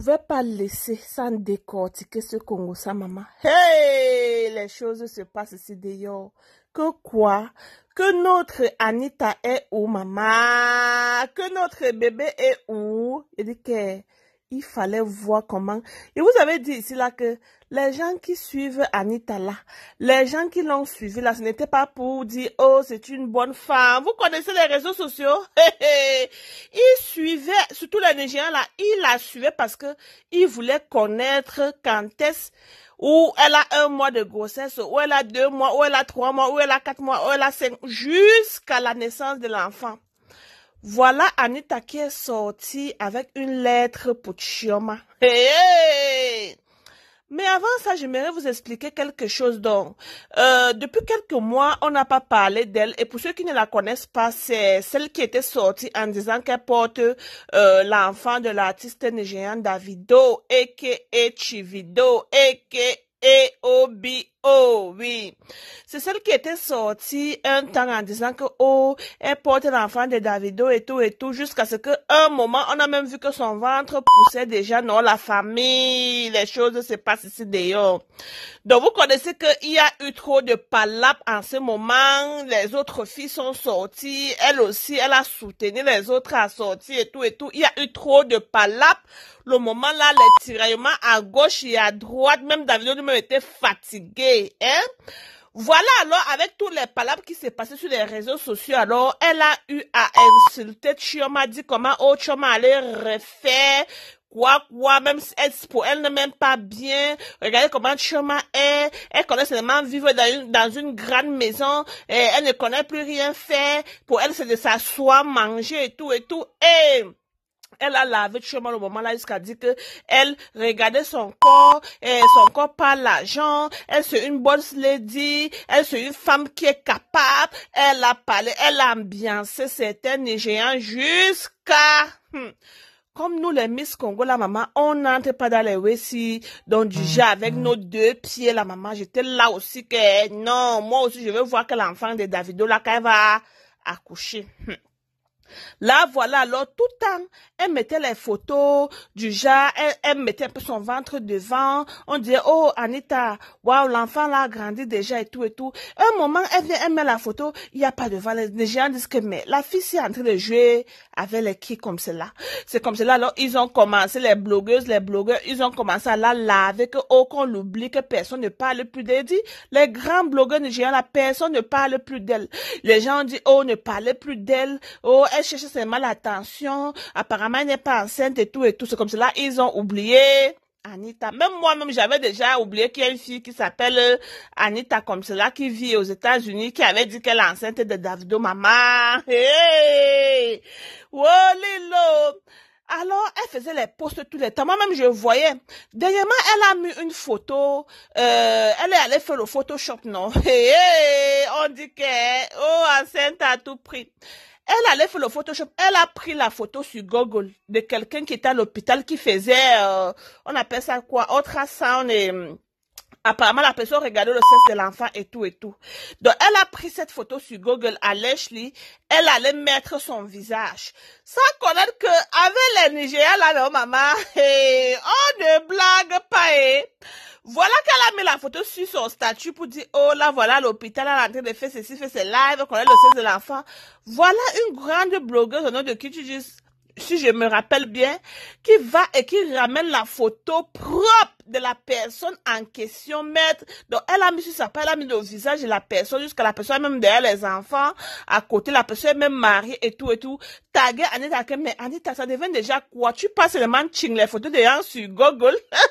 pouvait pas laisser sans décortiquer ce Congo, sa maman. Hey, les choses se passent ici d'ailleurs. Que quoi? Que notre Anita est où, maman? Que notre bébé est où? Il dit que il fallait voir comment. Et vous avez dit ici là que les gens qui suivent Anita là, les gens qui l'ont suivi là, ce n'était pas pour dire, oh, c'est une bonne femme. Vous connaissez les réseaux sociaux? ils suivaient, surtout les Nigériens là, ils la suivaient parce que ils voulaient connaître quand est-ce où elle a un mois de grossesse, où elle a deux mois, où elle a trois mois, où elle a quatre mois, où elle a cinq, jusqu'à la naissance de l'enfant. Voilà Anita qui est sortie avec une lettre pour Chioma. Hé, mais avant ça, j'aimerais vous expliquer quelque chose. Donc, euh, depuis quelques mois, on n'a pas parlé d'elle. Et pour ceux qui ne la connaissent pas, c'est celle qui était sortie en disant qu'elle porte euh, l'enfant de l'artiste nigérian Davido, a.k.a. Chivido, a.k.a. Obi e. Oh oui, c'est celle qui était sortie un temps en disant que oh, elle porte l'enfant de Davido et tout et tout, jusqu'à ce que un moment, on a même vu que son ventre poussait déjà. Non, la famille, les choses se passent ici d'ailleurs. Donc vous connaissez qu'il y a eu trop de palapes en ce moment. Les autres filles sont sorties, elle aussi, elle a soutenu les autres à sortir et tout et tout. Il y a eu trop de palapes. Le moment là, les tiraillements à gauche et à droite, même Davido lui-même était fatigué. Hein? Voilà alors avec tous les palabres qui s'est passé sur les réseaux sociaux. Alors elle a eu à insulter Chioma, dit comment oh Chioma allait refaire quoi quoi même elle pour elle ne m'aime pas bien regardez comment Chioma est elle connaît seulement vivre dans une grande maison et elle ne connaît plus rien faire pour elle c'est de s'asseoir manger et tout et tout et elle a lavé moment-là jusqu'à dire que elle regardait son corps, et eh, son corps par l'argent, elle c'est une boss lady, elle c'est une femme qui est capable, elle a parlé, elle a ambiancé certains Nigériens jusqu'à... Hmm. comme nous, les Miss Congo, la maman, on n'entre pas dans les WC. Donc, déjà, mm, avec mm. nos deux pieds, la maman, j'étais là aussi que, non, moi aussi, je veux voir que l'enfant de Davido, là, qu'elle va accoucher. Hmm. Là, voilà, alors tout le temps, elle mettait les photos du genre, elle, mettait un peu son ventre devant. On dit, oh, Anita, waouh, l'enfant là a grandi déjà et tout et tout. Un moment, elle vient, elle met la photo, il n'y a pas de ventre. Les gens disent que, mais la fille s'est en train de jouer avec les qui comme cela. C'est comme cela, alors ils ont commencé, les blogueuses, les blogueurs, ils ont commencé à la laver, que, oh, qu'on l'oublie, que personne ne parle plus d'elle. les grands blogueurs nigériens, la personne ne parle plus d'elle. Les gens disent, oh, ne parlez plus d'elle, oh, chercher ses seulement l'attention. Apparemment, elle n'est pas enceinte et tout et tout. C'est comme cela. Ils ont oublié Anita. Même moi-même, j'avais déjà oublié qu'il y a une fille qui s'appelle euh, Anita comme cela, qui vit aux États-Unis, qui avait dit qu'elle est enceinte de Davido Maman. Hey! Oh, Lilo! Alors, elle faisait les posts tous les temps. Moi-même, je voyais. Dernièrement, elle a mis une photo. Euh, elle est allée faire le Photoshop, non? hé on dit que, oh, enceinte à tout prix. Elle allait faire le Photoshop. Elle a pris la photo sur Google de quelqu'un qui était à l'hôpital qui faisait, euh, on appelle ça quoi, ultrasound et hum, apparemment la personne regardait le sexe de l'enfant et tout et tout. Donc elle a pris cette photo sur Google à elle allait mettre son visage. Sans connaître que avec les Nigériens là, maman, et on ne blague pas. Hein. Voilà qu'elle a mis la photo sur son statut pour dire, oh là, voilà l'hôpital, elle est en train de faire ceci, faire live, qu'on connaît le sexe de l'enfant. Voilà une grande blogueuse au nom de qui tu dis, si je me rappelle bien, qui va et qui ramène la photo propre de la personne en question, maître. Donc, elle a mis sur sa page, elle a mis le visage de la personne, jusqu'à la personne même derrière les enfants, à côté, la personne même mariée et tout et tout. Taguer Anita, mais Anita, ça devient déjà quoi? Tu passes le ching les photos des sur Google.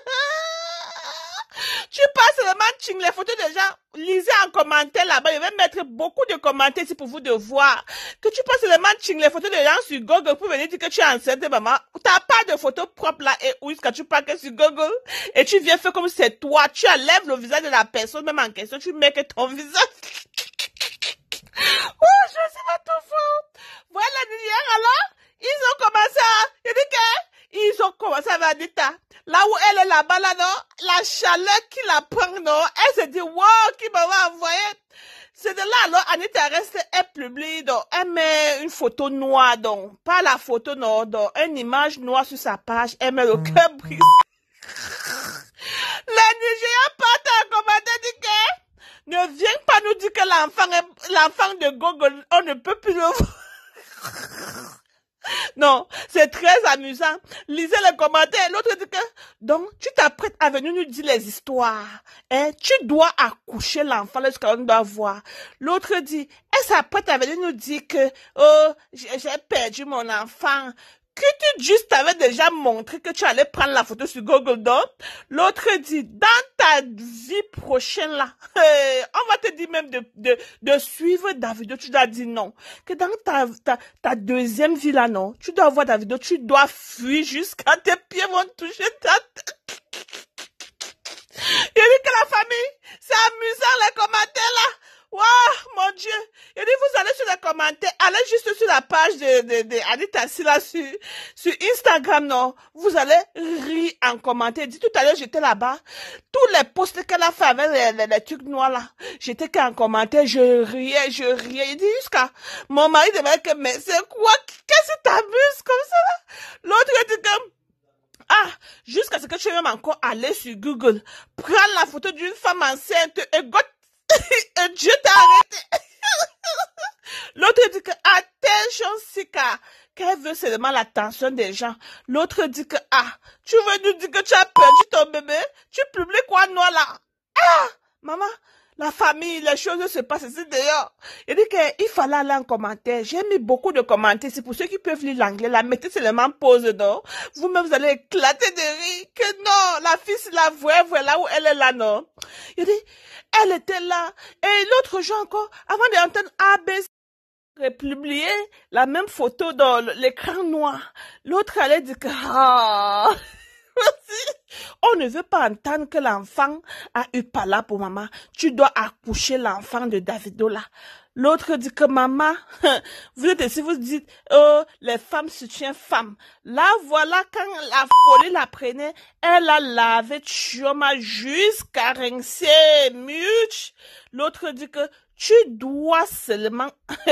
tu passes seulement matching les photos des gens, lisez en commentaire là-bas. Je vais mettre beaucoup de commentaires ici pour vous de voir. Que tu passes seulement matching les photos des gens sur Google pour venir dire que tu es enceinte, maman. T'as pas de photos propres là et où que tu parles que sur Google et tu viens faire comme c'est toi. Tu enlèves le visage de la personne même en question. Tu mets que ton visage. oh, je suis pas tout fort. Voilà, hier alors, ils ont commencé à, ils ont commencé à dire là où elle est là-bas, là, non, la chaleur qui la prend, non, elle se dit, wow, qui m'a envoyé. C'est de là, alors, Anita reste, elle publie, donc, elle met une photo noire, donc, pas la photo, non, donc, une image noire sur sa page, elle met le mm. cœur brisé. Les Nigériens partent à commander de dit, Ne viens pas nous dire que l'enfant l'enfant de Gogol, on ne peut plus le voir. Non, c'est très amusant. Lisez les commentaires. L'autre dit que, donc, tu t'apprêtes à venir nous dire les histoires. Hein? Tu dois accoucher l'enfant ce qu'on doit voir. L'autre dit, elle s'apprête à venir nous dire que, oh, j'ai perdu mon enfant que tu juste avais déjà montré que tu allais prendre la photo sur Google Doc, l'autre dit, dans ta vie prochaine là, eh, on va te dire même de, de, de suivre David, tu dois dire non. Que dans ta, ta, deuxième vie là, non, tu dois voir David, tu dois fuir jusqu'à tes pieds vont toucher ta tête. Il dit que la famille, c'est amusant les commentaires là. Waouh, mon Dieu. Il dit, vous allez sur les commentaires, allez juste sur la page de, de, de Anita Silla sur, sur Instagram, non. Vous allez rire en commentaire. Dit tout à l'heure, j'étais là-bas. Tous les posts qu'elle a fait avec les, les, trucs noirs, là. J'étais qu'en commentaire, je riais, je riais. Il dit jusqu'à, mon mari demandait que, mais c'est quoi? Qu'est-ce que t'abuses comme ça, L'autre, il dit ah, jusqu'à ce que je même encore allé sur Google, prendre la photo d'une femme enceinte et go Dieu t'a arrêté. L'autre dit que attention, Sika, qu'elle veut seulement l'attention des gens. L'autre dit que, ah, tu veux nous dire que tu as perdu ton bébé? Tu publies quoi, noël là? Ah, maman, la famille, les choses se passent ici dehors. Il dit qu'il fallait aller en commentaire. J'ai mis beaucoup de commentaires. C'est pour ceux qui peuvent lire l'anglais. La mettez seulement pause non? Vous-même, vous allez éclater de rire. Que non, la fille, c'est la vraie, voilà où elle est là, non. Il dit, elle était là. Et l'autre jour encore, avant d'entendre ABC, e, publié la même photo dans l'écran noir. L'autre allait dire que, ah. On ne veut pas entendre que l'enfant a eu pas là pour maman. Tu dois accoucher l'enfant de Davidola. L'autre dit que maman, vous êtes si vous dites, oh, les femmes soutiennent femmes. Là, voilà, quand la folie la prenait, elle a lavé m'as juste rincer Much. L'autre dit que tu dois seulement,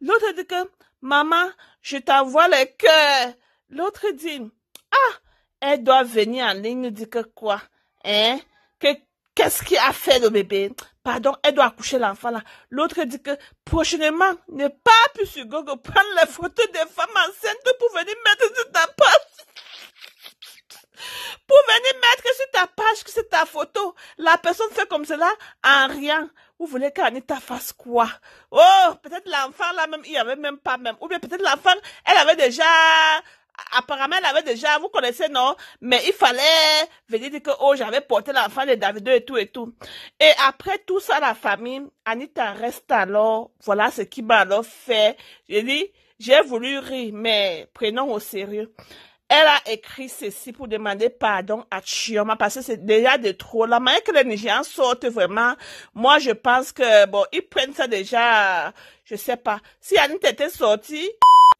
l'autre dit que, maman, je t'envoie les cœurs. L'autre dit, ah, elle doit venir en ligne nous dire que quoi, hein, que qu'est-ce qui a fait le bébé? Pardon, elle doit accoucher l'enfant là. L'autre dit que prochainement, ne pas plus sur Google prendre la photo des femmes enceintes pour venir mettre sur ta page. Pour venir mettre sur ta page que c'est ta photo. La personne fait comme cela en rien. Vous voulez qu'Anita fasse quoi? Oh, peut-être l'enfant là même, il avait même pas même. Ou bien peut-être l'enfant, elle avait déjà apparemment, elle avait déjà, vous connaissez, non? Mais il fallait venir dire que, oh, j'avais porté l'enfant de David et tout et tout. Et après tout ça, la famille, Anita reste alors, voilà ce qui m'a alors fait. J'ai dit, j'ai voulu rire, mais prenons au sérieux. Elle a écrit ceci pour demander pardon à Chioma parce que c'est déjà de trop. La manière que les Nigériens sortent vraiment, moi je pense que, bon, ils prennent ça déjà, je sais pas. Si Anita était sortie,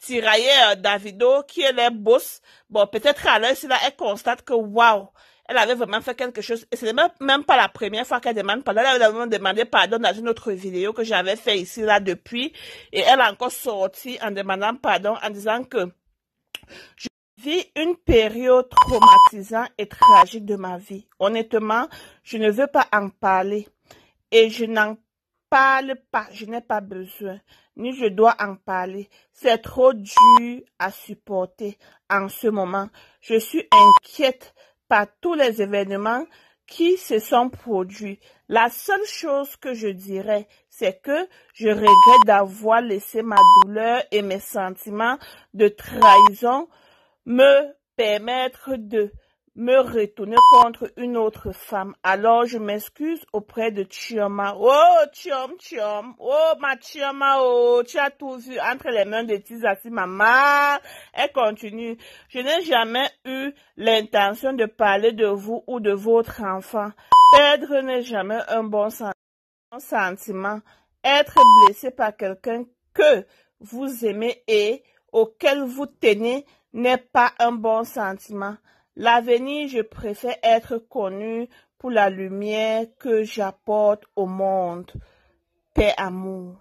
Tirailleur Davido, qui est les boss. Bon, peut-être à l'heure, elle constate que, waouh, elle avait vraiment fait quelque chose. Et c'est même, même pas la première fois qu'elle demande pardon. Elle avait vraiment demandé pardon dans une autre vidéo que j'avais fait ici, là, depuis. Et elle a encore sorti en demandant pardon, en disant que je vis une période traumatisante et tragique de ma vie. Honnêtement, je ne veux pas en parler. Et je n'en parle pas, je n'ai pas besoin, ni je dois en parler. C'est trop dur à supporter en ce moment. Je suis inquiète par tous les événements qui se sont produits. La seule chose que je dirais, c'est que je regrette d'avoir laissé ma douleur et mes sentiments de trahison me permettre de me retourner contre une autre femme. Alors je m'excuse auprès de Chioma. Oh, Chiom, Chiom. Oh, ma Chioma, oh, tu as tout vu entre les mains de Tizati, maman. Elle continue. Je n'ai jamais eu l'intention de parler de vous ou de votre enfant. Perdre n'est jamais un bon sentiment. Être blessé par quelqu'un que vous aimez et auquel vous tenez n'est pas un bon sentiment. L'avenir, je préfère être connu pour la lumière que j'apporte au monde. Paix Amour.